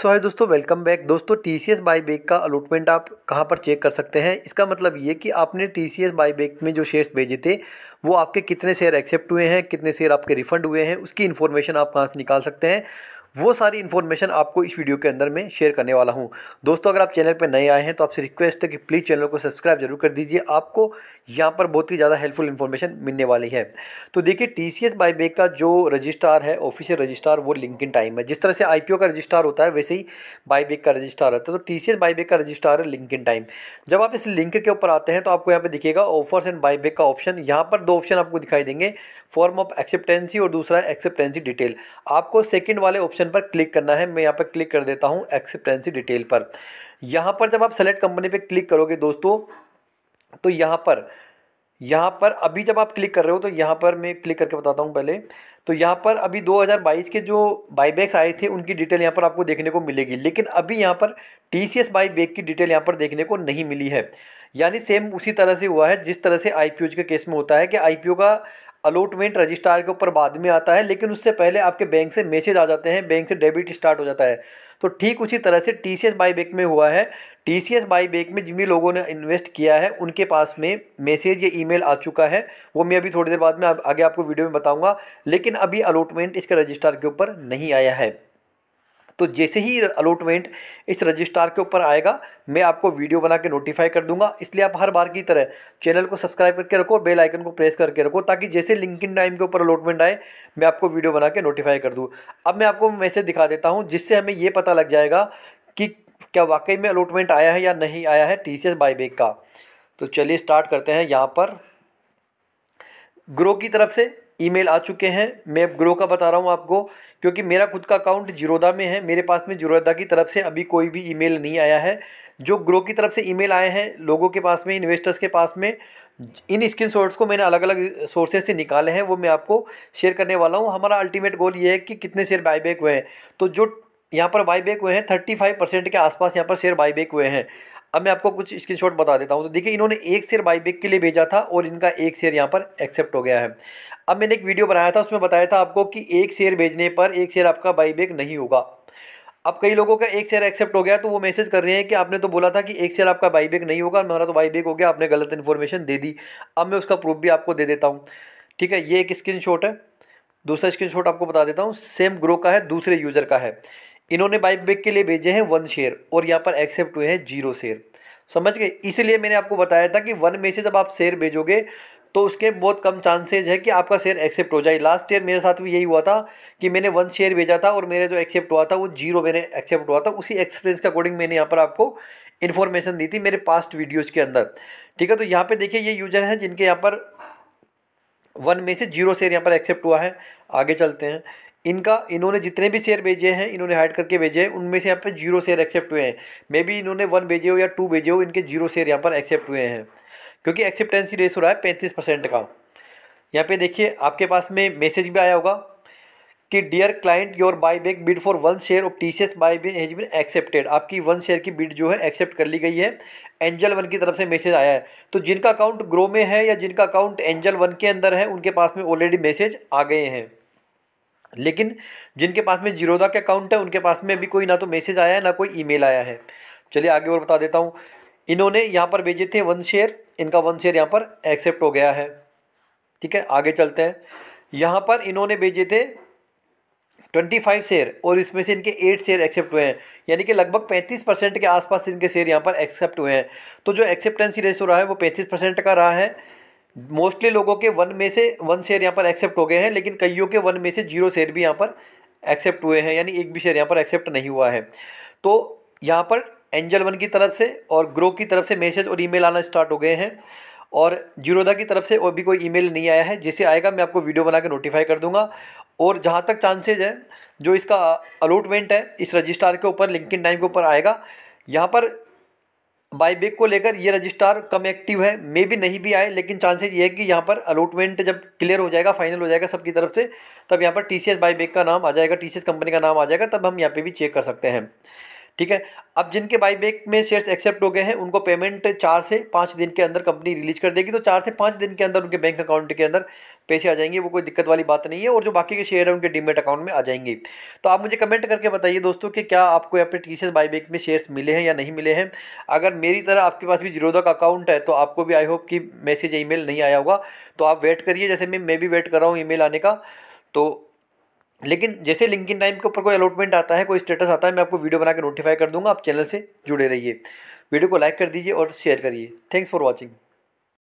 सो है दोस्तों welcome back दोस्तों T C S buyback का अलॉटमेंट आप कहाँ पर चेक कर सकते हैं इसका मतलब ये कि आपने T C S buyback में जो शेयर्स भेजे थे वो आपके कितने शेयर एक्सेप्ट हुए हैं कितने शेयर आपके रिफंड हुए हैं उसकी इन्फॉर्मेशन आप कहाँ से निकाल सकते हैं वो सारी इन्फॉर्मेशन आपको इस वीडियो के अंदर मैं शेयर करने वाला हूँ दोस्तों अगर आप चैनल पर नए आए हैं तो आपसे रिक्वेस्ट है कि प्लीज़ चैनल को सब्सक्राइब जरूर कर दीजिए आपको यहाँ पर बहुत ही ज़्यादा हेल्पफुल इन्फॉर्मेशन मिलने वाली है तो देखिए टी सी एस बेक का जो रजिस्ट्रार है ऑफिशियल रजिस्ट्रार वो लिंक इन टाइम है जिस तरह से आई पी ओ का रजिस्ट्रार होता है वैसे ही बाईबैक का रजिस्ट्रार होता है तो टी सी एस बाईबैक का रजिस्ट्रार है लिंक इन टाइम जब आप इस लिंक के ऊपर आते हैं तो आपको यहाँ पर दिखेगा ऑफर्स एंड बेक का ऑप्शन यहाँ पर दो ऑप्शन आपको दिखाई देंगे फॉर्म ऑफ एक्सेप्टेंसी और दूसरा एक्सेप्टेंसी डिटेल आपको सेकेंड वाले ऑप्शन ऑप्शन पर क्लिक करना है मैं यहाँ पर क्लिक कर देता हूँ एक्सेप्टेंसी डिटेल पर यहाँ पर जब आप सेलेक्ट कंपनी पर क्लिक करोगे दोस्तों तो यहाँ पर यहाँ पर अभी जब आप क्लिक कर रहे हो तो यहाँ पर मैं क्लिक करके बताता हूँ पहले तो यहाँ पर अभी 2022 के जो बाईबैक्स आए थे उनकी डिटेल यहाँ पर आपको देखने को मिलेगी लेकिन अभी यहाँ पर टी सी एस बाईबैक की डिटेल यहाँ पर देखने को नहीं मिली है यानी सेम उसी तरह से हुआ है जिस तरह से आई के केस में होता है कि आई का अलॉटमेंट रजिस्ट्रार के ऊपर बाद में आता है लेकिन उससे पहले आपके बैंक से मैसेज आ जाते हैं बैंक से डेबिट स्टार्ट हो जाता है तो ठीक उसी तरह से टी सी एस बाईबैक में हुआ है टी सी एस बाईबैक में जिन भी लोगों ने इन्वेस्ट किया है उनके पास में मैसेज या ईमेल आ चुका है वो मैं अभी थोड़ी देर बाद में आगे आपको वीडियो में बताऊँगा लेकिन अभी अलॉटमेंट इसके रजिस्ट्रार के ऊपर नहीं आया है तो जैसे ही अलॉटमेंट इस रजिस्ट्रार के ऊपर आएगा मैं आपको वीडियो बना के नोटिफाई कर दूंगा इसलिए आप हर बार की तरह चैनल को सब्सक्राइब करके रखो बेल आइकन को प्रेस करके रखो ताकि जैसे लिंक इन टाइम के ऊपर अलॉटमेंट आए मैं आपको वीडियो बना के नोटिफाई कर दूँ अब मैं आपको मैसेज दिखा देता हूँ जिससे हमें यह पता लग जाएगा कि क्या वाकई में अलॉटमेंट आया है या नहीं आया है टी सी बाईबैक का तो चलिए स्टार्ट करते हैं यहाँ पर ग्रो की तरफ से ईमेल आ चुके हैं मैं ग्रो का बता रहा हूँ आपको क्योंकि मेरा खुद का अकाउंट जीरोदा में है मेरे पास में जीरोदा की तरफ से अभी कोई भी ईमेल नहीं आया है जो ग्रो की तरफ से ईमेल आए हैं लोगों के पास में इन्वेस्टर्स के पास में इन स्क्रीन शॉट्स को मैंने अलग अलग सोर्सेज से निकाले हैं वो मैं आपको शेयर करने वाला हूँ हमारा अल्टीमेट गोल ये है कि कितने शेयर बाईबैक हुए हैं तो जो यहाँ पर बाईबैक हुए हैं थर्टी फाइव परसेंट के आसपास यहाँ पर शेयर बाईबैक हुए हैं अब मैं आपको कुछ स्क्रीनशॉट बता देता हूँ तो देखिए इन्होंने एक शेयर बाईबेक के लिए भेजा था और इनका एक शेयर यहाँ पर एक्सेप्ट हो गया है अब मैंने एक वीडियो बनाया था उसमें बताया था आपको कि एक शेयर भेजने पर एक शेयर आपका बाईबेक नहीं होगा अब कई लोगों का एक शेयर एक्सेप्ट हो गया तो वो मैसेज कर रहे हैं कि आपने तो बोला था कि एक शेयर आपका बाईबेक नहीं होगा मेरा तो बाईबेक हो गया आपने गलत इन्फॉर्मेशन दे दी अब मैं उसका प्रूफ भी आपको दे देता हूँ ठीक है ये एक शॉट है दूसरा शॉट आपको बता देता हूँ सेम ग्रो का है दूसरे यूज़र का है इन्होंने बाई बैक के लिए भेजे हैं वन शेयर और यहाँ पर एक्सेप्ट हुए हैं जीरो शेयर समझ गए इसीलिए मैंने आपको बताया था कि वन में से जब आप शेयर भेजोगे तो उसके बहुत कम चांसेज है कि आपका शेयर एक्सेप्ट हो जाए लास्ट ईयर मेरे साथ भी यही हुआ था कि मैंने वन शेयर भेजा था और मेरे जो एक्सेप्ट हुआ था वो जीरो मैंने एक्सेप्ट हुआ था उसी एक्सपीरियंस के अकॉर्डिंग मैंने यहाँ पर आपको इन्फॉर्मेशन दी थी मेरे पास्ट वीडियोज़ के अंदर ठीक है तो यहाँ पर देखिए ये यूजर हैं जिनके यहाँ पर वन में से जीरो शेयर यहाँ पर एक्सेप्ट हुआ है आगे चलते हैं इनका इन्होंने जितने भी शेयर भेजे हैं इन्होंने हाइड करके भेजे हैं उनमें से यहाँ पर जीरो शेयर एक्सेप्ट हुए हैं मे बी इन्होंने वन भेजे हो या टू भेजे हो इनके जीरो शेयर यहाँ पर एक्सेप्ट हुए हैं क्योंकि एक्सेप्टेंसी रेस हो रहा है पैंतीस परसेंट का यहाँ पे देखिए आपके पास में मैसेज भी आया होगा कि dear client your buyback bid for one share of T C S buy been has been accepted आपकी वन शेयर की बिड जो है एक्सेप्ट कर ली गई है एंजल वन की तरफ से मैसेज आया है तो जिनका अकाउंट ग्रो में है या जिनका अकाउंट एंजल वन के अंदर है उनके पास में ऑलरेडी मैसेज आ गए हैं लेकिन जिनके पास में जीरोदा के अकाउंट है उनके पास में अभी कोई ना तो मैसेज आया है ना कोई ईमेल आया है चलिए आगे और बता देता हूँ इन्होंने यहाँ पर भेजे थे वन शेयर इनका वन शेयर यहाँ पर एक्सेप्ट हो गया है ठीक है आगे चलते हैं यहाँ पर इन्होंने भेजे थे ट्वेंटी फाइव शेयर और इसमें से इनके एट शेयर एक्सेप्ट हुए हैं यानी कि लगभग पैंतीस परसेंट के आसपास इनके शेयर यहाँ पर एक्सेप्ट हुए हैं तो जो एक्सेप्टेंसी रेशो रहा है वो पैंतीस परसेंट का रहा है मोस्टली लोगों के वन में से वन शेयर यहाँ पर एक्सेप्ट हो गए हैं लेकिन कईयों के वन में से जीरो शेयर भी यहाँ पर एक्सेप्ट हुए हैं यानी एक भी शेयर यहाँ पर एक्सेप्ट नहीं हुआ है तो यहाँ पर एंजल वन की तरफ से और ग्रो की तरफ से मैसेज और ईमेल आना स्टार्ट हो गए हैं और जीरोदा की तरफ से और भी कोई ईमेल नहीं आया है जैसे आएगा मैं आपको वीडियो बना के नोटिफाई कर दूंगा और जहाँ तक चांसेज है जो इसका अलॉटमेंट है इस रजिस्ट्रार के ऊपर इन टाइम के ऊपर आएगा यहाँ पर बाईबेक को लेकर ये रजिस्ट्रार कम एक्टिव है मे भी नहीं भी आए लेकिन चांसेस ये है कि यहाँ पर अलॉटमेंट जब क्लियर हो जाएगा फाइनल हो जाएगा सबकी तरफ से तब यहाँ पर टी सी बाईबेक का नाम आ जाएगा टी कंपनी का नाम आ जाएगा तब हम यहाँ पर भी चेक कर सकते हैं ठीक है अब जिनके बाईबैक में शेयर्स एक्सेप्ट हो गए हैं उनको पेमेंट चार से पाँच दिन के अंदर कंपनी रिलीज कर देगी तो चार से पाँच दिन के अंदर उनके बैंक अकाउंट के अंदर पैसे आ जाएंगे वो कोई दिक्कत वाली बात नहीं है और जो बाकी के शेयर हैं उनके डीमेट अकाउंट में आ जाएंगे तो आप मुझे कमेंट करके बताइए दोस्तों कि क्या आपको यहाँ पे टी सी बाईबैक में शेयर्स मिले हैं या नहीं मिले हैं अगर मेरी तरह आपके पास भी जीरोधा का अकाउंट है तो आपको भी आई होप कि मैसेज मेल नहीं आया होगा तो आप वेट करिए जैसे मैं मैं भी वेट कर रहा हूँ मेल आने का तो लेकिन जैसे लिंकिन टाइम के ऊपर कोई अलॉटमेंट आता है कोई स्टेटस आता है मैं आपको वीडियो बनाकर नोटिफाई कर दूंगा आप चैनल से जुड़े रहिए वीडियो को लाइक कर दीजिए और शेयर करिए थैंक्स फॉर वॉचिंग